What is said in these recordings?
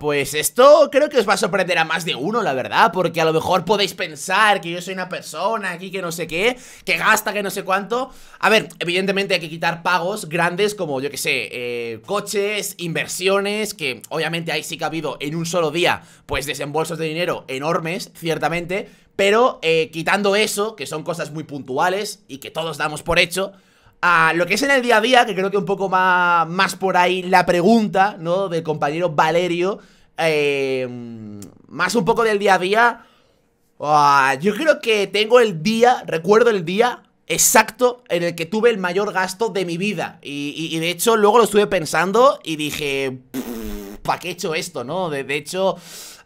Pues esto creo que os va a sorprender a más de uno, la verdad Porque a lo mejor podéis pensar que yo soy una persona aquí que no sé qué Que gasta que no sé cuánto A ver, evidentemente hay que quitar pagos grandes como, yo que sé, eh, coches, inversiones Que obviamente ahí sí que ha habido en un solo día Pues desembolsos de dinero enormes, ciertamente Pero eh, quitando eso, que son cosas muy puntuales y que todos damos por hecho a lo que es en el día a día, que creo que un poco más, más por ahí la pregunta, ¿no? Del compañero Valerio. Em, más un poco del día a día. Ah, yo creo que tengo el día, recuerdo el día exacto en el que tuve el mayor gasto de mi vida. Y, de hecho luego lo estuve pensando y dije que qué he hecho esto, no? De, hecho,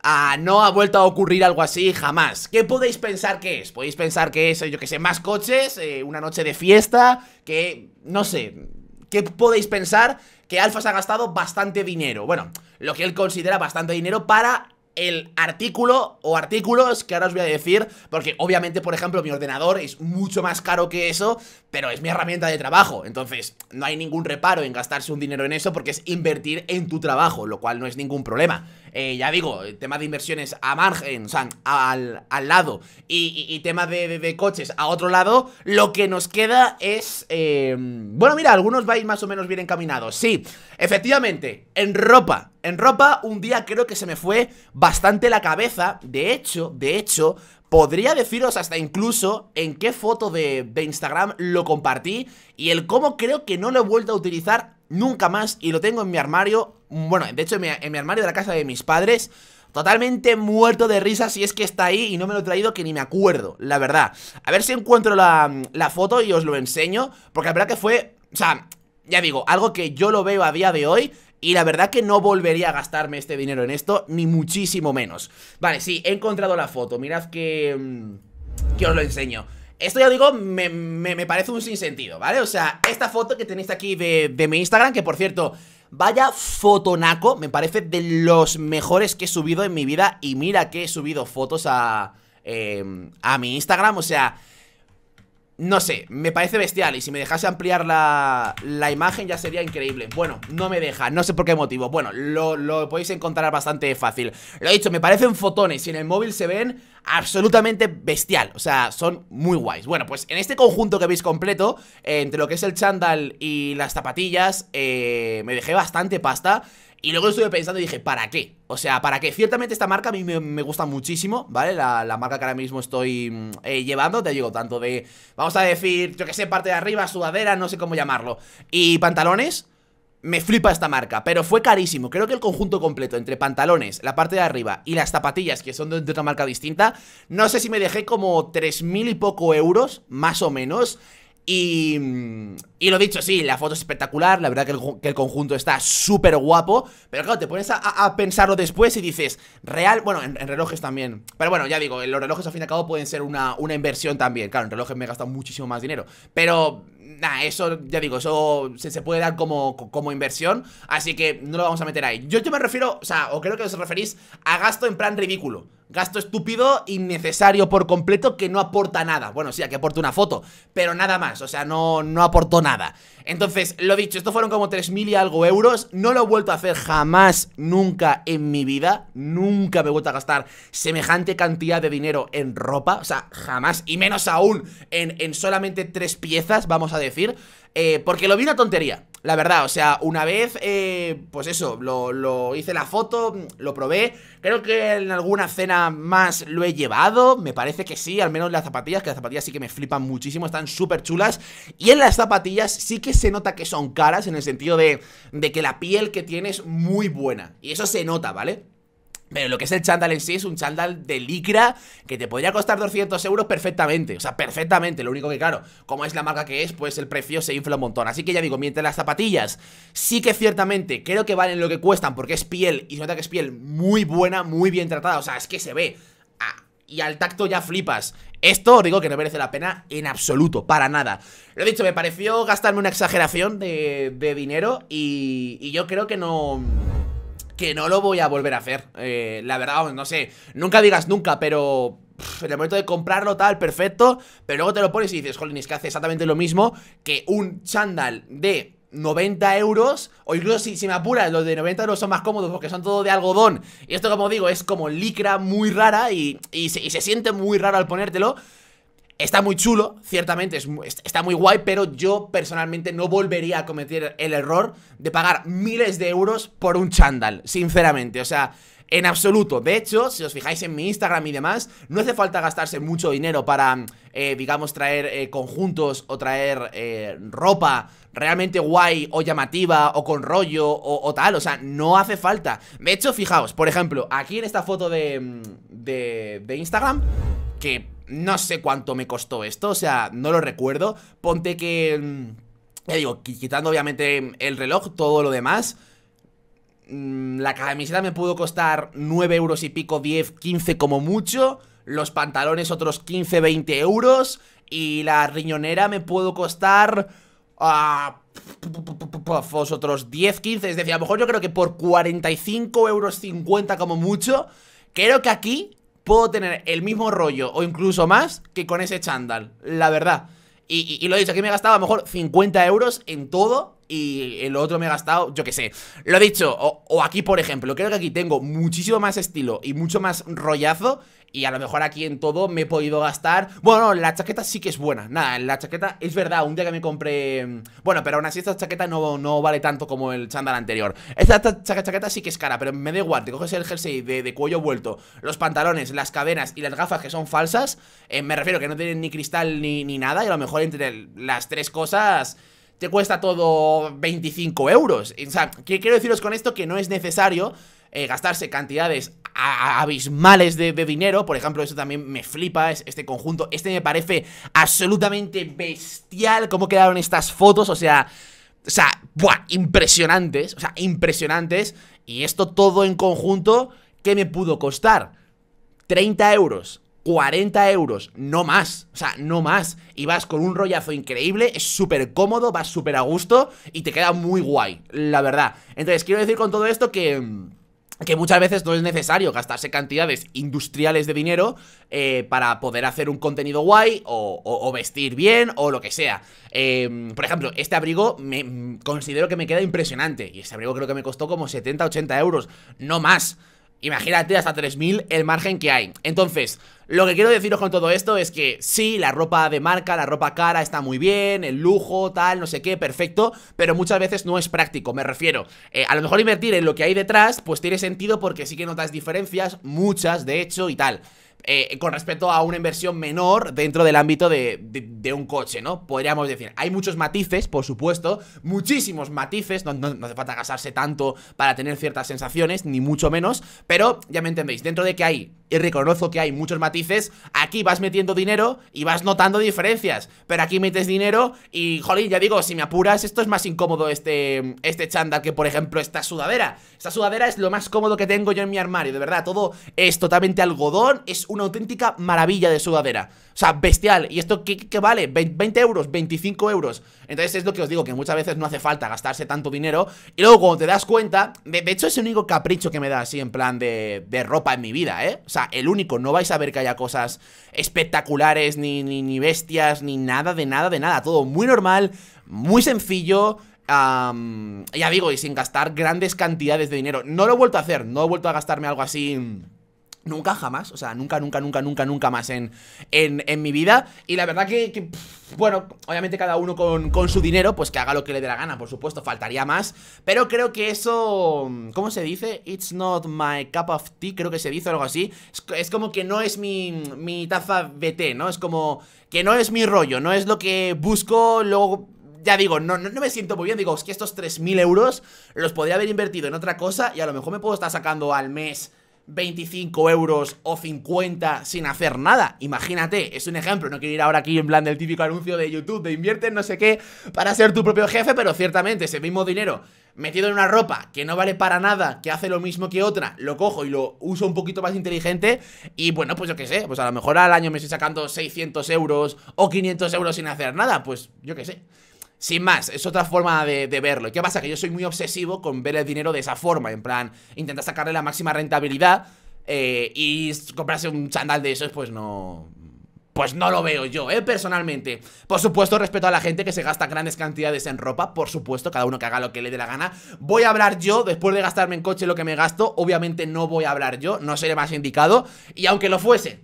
ah, no ha vuelto a ocurrir algo así jamás. ¿Qué podéis pensar que es? Podéis pensar que es, yo que sé, más coches, eh, una noche de fiesta, que, no sé, ¿qué podéis pensar? Que Alfa se ha gastado bastante dinero. Bueno, lo que él considera bastante dinero para el artículo o artículos que ahora os voy a decir, porque obviamente, por ejemplo, mi ordenador es mucho más caro que eso, pero es mi herramienta de trabajo, entonces no hay ningún reparo en gastarse un dinero en eso porque es invertir en tu trabajo, lo cual no es ningún problema. Eh, ya digo, eh, tema de inversiones a margen, o sea, al, lado, y, tema de, coches a otro lado, lo que nos queda es... Em, bueno, mira, algunos vais más o menos bien encaminados. Sí, efectivamente, en ropa. En ropa, un día creo que se me fue bastante la cabeza. De hecho, de hecho, Podría deciros hasta incluso en qué foto de, de, Instagram lo compartí y el cómo creo que no lo he vuelto a utilizar nunca más y lo tengo en mi armario bueno, de hecho, en mi, armario de la casa de mis padres Totalmente muerto de risa si es que está ahí y no me lo he traído que ni me acuerdo, la verdad. A ver si encuentro la, foto y os lo enseño, porque la verdad que fue, o sea, ya digo, algo que yo lo veo a día de hoy y la verdad que no volvería a gastarme este dinero en esto, ni muchísimo menos. Vale, sí, he encontrado la foto, mirad que, mm, que os lo enseño. Esto ya digo, me, parece un sinsentido, ¿vale? O sea, esta foto que tenéis aquí de, de mi Instagram, que por cierto, Vaya fotonaco, me parece de los mejores que he subido en mi vida. Y mira que he subido fotos a, em, a mi Instagram, o sea... No sé, me parece bestial y si me dejase ampliar la, imagen ya sería increíble Bueno, no me deja, no sé por qué motivo Bueno, lo, lo podéis encontrar bastante fácil Lo he dicho, me parecen fotones y en el móvil se ven absolutamente bestial. O sea, son muy guays. Bueno, pues en este conjunto que veis completo, entre lo que es el chandal y las zapatillas, eh, me dejé bastante pasta. Y luego estuve pensando y dije, ¿para qué? O sea, ¿para qué? Ciertamente esta marca a mí me, gusta muchísimo, ¿vale? La, marca que ahora mismo estoy mm, eh, llevando, te digo, tanto de, vamos a decir, yo que sé, parte de arriba, sudadera, no sé cómo llamarlo, y pantalones me flipa esta marca, pero fue carísimo. Creo que el conjunto completo entre pantalones, la parte de arriba y las zapatillas, que son de, otra marca distinta, no sé si me dejé como 3.000 y poco euros, más o menos. Y, y lo dicho, sí, la foto es espectacular, la verdad que el, conjunto está súper guapo, pero claro, te pones a, a, pensarlo después y dices, real, bueno, en, relojes también, pero bueno, ya digo, los relojes al fin y al cabo pueden ser una, una inversión también, claro, en relojes me he gastado muchísimo más dinero, pero nada, eso, ya digo, eso se, puede dar como, como inversión, así que no lo vamos a meter ahí. Yo, yo me refiero, o sea, o creo que os referís a gasto en plan ridículo. Gasto estúpido, innecesario por completo, que no aporta nada. Bueno, sí, que aporte una foto, pero nada más, o sea, no, no aportó nada. Entonces, lo dicho, esto fueron como 3.000 y algo euros. No lo he vuelto a hacer jamás, nunca en mi vida. Nunca me he vuelto a gastar semejante cantidad de dinero en ropa, o sea, jamás, y menos aún en, en solamente tres piezas, vamos a decir, eh, porque lo vi una tontería. La verdad, o sea, una vez, eh, pues eso, lo, hice la foto, lo probé. Creo que en alguna cena más lo he llevado, me parece que sí, al menos las zapatillas, que las zapatillas sí que me flipan muchísimo, están súper chulas. Y en las zapatillas sí que se nota que son caras en el sentido de, de que la piel que tiene es muy buena. Y eso se nota, ¿vale? Pero lo que es el chándal en sí es un chándal de licra que te podría costar 200 euros perfectamente, o sea, perfectamente. Lo único que, claro, como es la marca que es, pues el precio se infla un montón. Así que ya digo, mientras las zapatillas sí que ciertamente creo que valen lo que cuestan porque es piel y se nota que es piel muy buena, muy bien tratada, o sea, es que se ve. Ah, y al tacto ya flipas. Esto digo que no merece la pena en absoluto, para nada. Lo dicho, me pareció gastarme una exageración de, de dinero y, y yo creo que no que no lo voy a volver a hacer. Eh, la verdad, no sé, nunca digas nunca, pero en el momento de comprarlo, tal, perfecto. Pero luego te lo pones y dices, jolín, es que hace exactamente lo mismo que un chándal de 90 euros. O incluso si, me apuras, los de 90 euros son más cómodos porque son todo de algodón. Y esto, como digo, es como licra muy rara y, se, y se siente muy raro al ponértelo. Está muy chulo, ciertamente, es, está muy guay, pero yo personalmente no volvería a cometer el error de pagar miles de euros por un chándal, sinceramente, o sea, en absoluto. De hecho, si os fijáis en mi Instagram y demás, no hace falta gastarse mucho dinero para, eh, digamos, traer eh, conjuntos o traer eh, ropa realmente guay o llamativa o con rollo o, tal. O sea, no hace falta. De hecho, fijaos, por ejemplo, aquí en esta foto de, de, de Instagram, que no sé cuánto me costó esto, o sea, no lo recuerdo. Ponte que, mm, ya digo, quitando obviamente el reloj, todo lo demás. Mm, la camiseta me pudo costar 9 euros y pico, 10, 15 como mucho. Los pantalones otros 15, 20 euros. Y la riñonera me pudo costar... Uh, otros 10, 15. Es decir, a lo mejor yo creo que por 45 euros 50 como mucho. Creo que aquí puedo tener el mismo rollo o incluso más que con ese chándal, la verdad. Y, lo he dicho, aquí me he gastado a lo mejor 50 euros en todo y el otro me he gastado, yo que sé. Lo dicho, o, aquí, por ejemplo, creo que aquí tengo muchísimo más estilo y mucho más rollazo. Y a lo mejor aquí en todo me he podido gastar. Bueno, la chaqueta sí que es buena. Nada, la chaqueta es verdad. Un día que me compré. Bueno, pero aún así, esta chaqueta no, no vale tanto como el chándal anterior. Esta, chaqueta sí que es cara, pero me da igual. Te coges el jersey de, de cuello vuelto, los pantalones, las cadenas y las gafas que son falsas. Eh, me refiero que no tienen ni cristal ni, ni nada. Y a lo mejor entre las tres cosas te cuesta todo 25 euros. O sea, ¿qué quiero deciros con esto? Que no es necesario eh, gastarse cantidades abismales de, dinero. Por ejemplo, eso también me flipa, este conjunto. Este me parece absolutamente bestial Como quedaron estas fotos, o sea... O sea, impresionantes, o sea, impresionantes. Y esto todo en conjunto, ¿qué me pudo costar? 30 euros. 40 euros, no más, o sea, no más. Y vas con un rollazo increíble, es súper cómodo, vas súper a gusto y te queda muy guay, la verdad. Entonces, quiero decir con todo esto que que muchas veces no es necesario gastarse cantidades industriales de dinero eh, para poder hacer un contenido guay o, vestir bien o lo que sea. Em, por ejemplo, este abrigo me mm, considero que me queda impresionante y este abrigo creo que me costó como 70-80 euros, no más. Imagínate hasta 3.000 el margen que hay. Entonces, lo que quiero deciros con todo esto es que sí, la ropa de marca, la ropa cara está muy bien, el lujo, tal, no sé qué, perfecto, pero muchas veces no es práctico, me refiero. Eh, a lo mejor invertir en lo que hay detrás, pues tiene sentido porque sí que notas diferencias, muchas de hecho y tal. Eh, con respecto a una inversión menor dentro del ámbito de, un coche, ¿no? Podríamos decir, hay muchos matices, por supuesto, muchísimos matices, no, hace falta casarse tanto para tener ciertas sensaciones, ni mucho menos, pero ya me entendéis, dentro de que hay, y reconozco que hay muchos matices, aquí vas metiendo dinero y vas notando diferencias, pero aquí metes dinero y, jolín, ya digo, si me apuras, esto es más incómodo este, este chándal que, por ejemplo, esta sudadera. Esta sudadera es lo más cómodo que tengo yo en mi armario, de verdad, todo es totalmente algodón, es un una auténtica maravilla de sudadera. O sea, bestial. ¿Y esto qué, vale? 20 euros, 25 euros. Entonces es lo que os digo, que muchas veces no hace falta gastarse tanto dinero. Y luego cuando te das cuenta, de, hecho es el único capricho que me da así en plan de, ropa en mi vida, ¿eh? O sea, el único. No vais a ver que haya cosas espectaculares, ni, ni, bestias, ni nada, de nada, de nada. Todo muy normal, muy sencillo. ya digo, y sin gastar grandes cantidades de dinero. No lo he vuelto a hacer, no he vuelto a gastarme algo así Nunca, jamás, o sea, nunca, nunca, nunca, nunca, nunca más en, en, en mi vida Y la verdad que, bueno, obviamente cada uno con, su dinero, pues que haga lo que le dé la gana, por supuesto, faltaría más Pero creo que eso, ¿cómo se dice? It's not my cup of tea, creo que se dice algo así Es, como que no es mi, mi taza de té, ¿no? Es como que no es mi rollo, no es lo que busco, luego ya digo, no, no, no, me siento muy bien. Digo, es que estos 3.000 euros los podría haber invertido en otra cosa y a lo mejor me puedo estar sacando al mes 25 euros o 50 sin hacer nada. Imagínate, es un ejemplo, no quiero ir ahora aquí en plan del típico anuncio de YouTube de invierte no sé qué para ser tu propio jefe, pero ciertamente ese mismo dinero metido en una ropa que no vale para nada, que hace lo mismo que otra, lo cojo y lo uso un poquito más inteligente y bueno, pues yo qué sé, pues a lo mejor al año me estoy sacando 600 euros o 500 euros sin hacer nada, pues yo qué sé. Sin más, es otra forma de, verlo. ¿Qué pasa? Que yo soy muy obsesivo con ver el dinero de esa forma. En plan, intentar sacarle la máxima rentabilidad eh, y comprarse un chandal de esos, pues no. Pues no lo veo yo, ¿eh? Personalmente. Por supuesto, respeto a la gente que se gasta grandes cantidades en ropa. Por supuesto, cada uno que haga lo que le dé la gana. Voy a hablar yo, después de gastarme en coche lo que me gasto. Obviamente no voy a hablar yo, no seré más indicado. Y aunque lo fuese,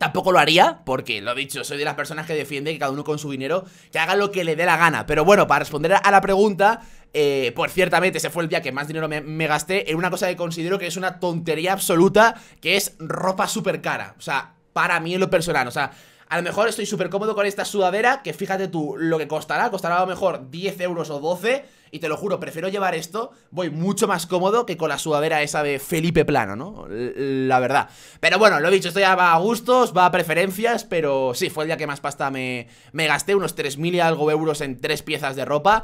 Tampoco lo haría, porque lo he dicho, soy de las personas que defiende que cada uno con su dinero que haga lo que le dé la gana. Pero bueno, para responder a la pregunta, eh, pues ciertamente ese fue el día que más dinero me, me, gasté en una cosa que considero que es una tontería absoluta, que es ropa súper cara. O sea, para mí en lo personal, o sea, a lo mejor estoy súper cómodo con esta sudadera, que fíjate tú lo que costará, costará a lo mejor 10 euros o 12, y te lo juro, prefiero llevar esto, voy mucho más cómodo que con la sudadera esa de Felipe Plano, ¿no? la verdad. Pero bueno, lo he dicho, esto ya va a gustos, va a preferencias, pero sí, fue el día que más pasta me, me gasté, unos 3.000 y algo euros en tres piezas de ropa.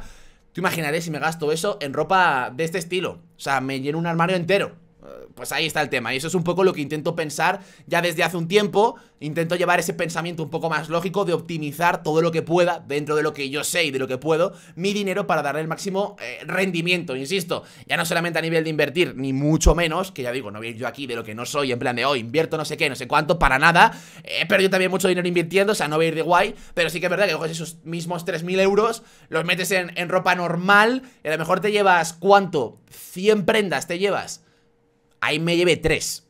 Tú imaginaré si me gasto eso en ropa de este estilo. O sea, me lleno un armario entero pues ahí está el tema. Y eso es un poco lo que intento pensar ya desde hace un tiempo. Intento llevar ese pensamiento un poco más lógico de optimizar todo lo que pueda dentro de lo que yo sé y de lo que puedo mi dinero para darle el máximo eh, rendimiento, insisto. Ya no solamente a nivel de invertir, ni mucho menos, que ya digo, no voy yo aquí de lo que no soy, en plan de hoy oh, invierto no sé qué, no sé cuánto, para nada. Eh, he perdido también mucho dinero invirtiendo, o sea, no voy a ir de guay, pero sí que es verdad que coges esos mismos 3.000 euros, los metes en, en ropa normal y a lo mejor te llevas, ¿cuánto? 100 prendas te llevas ahí me lleve tres.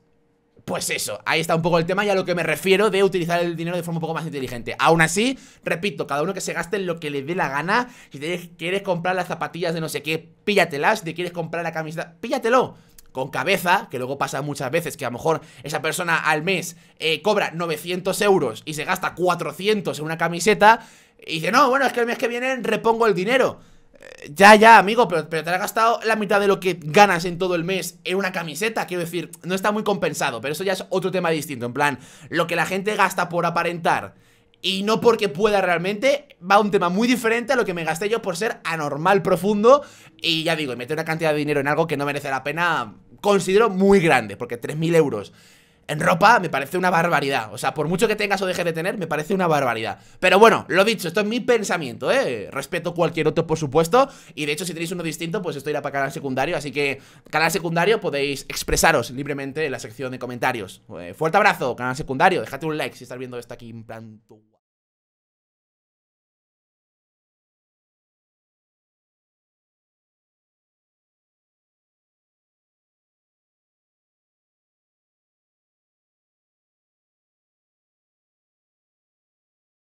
pues eso, ahí está un poco el tema y a lo que me refiero de utilizar el dinero de forma un poco más inteligente. Aún así, repito, cada uno que se gaste lo que le dé la gana. Si quieres comprar las zapatillas de no sé qué, píllatelas. Si quieres comprar la camiseta, píllatelo. Con cabeza, que luego pasa muchas veces que a lo mejor esa persona al mes eh, cobra 900 euros y se gasta 400 en una camiseta. Y dice, no, bueno, es que el mes que viene repongo el dinero. Ya, ya, amigo, pero, te has gastado la mitad de lo que ganas en todo el mes en una camiseta. Quiero decir, no está muy compensado, pero eso ya es otro tema distinto. En plan, lo que la gente gasta por aparentar y no porque pueda realmente, va a un tema muy diferente a lo que me gasté yo por ser anormal profundo. Y ya digo, meter una cantidad de dinero en algo que no merece la pena, considero muy grande, porque 3.000 euros en ropa me parece una barbaridad. O sea, por mucho que tengas o dejes de tener, me parece una barbaridad. Pero bueno, lo dicho, esto es mi pensamiento, ¿eh? Respeto cualquier otro, por supuesto. Y de hecho, si tenéis uno distinto, pues esto irá para canal secundario. Así que, canal secundario, podéis expresaros libremente en la sección de comentarios. Eh, fuerte abrazo, canal secundario. dejate un like si estás viendo esto aquí en plan...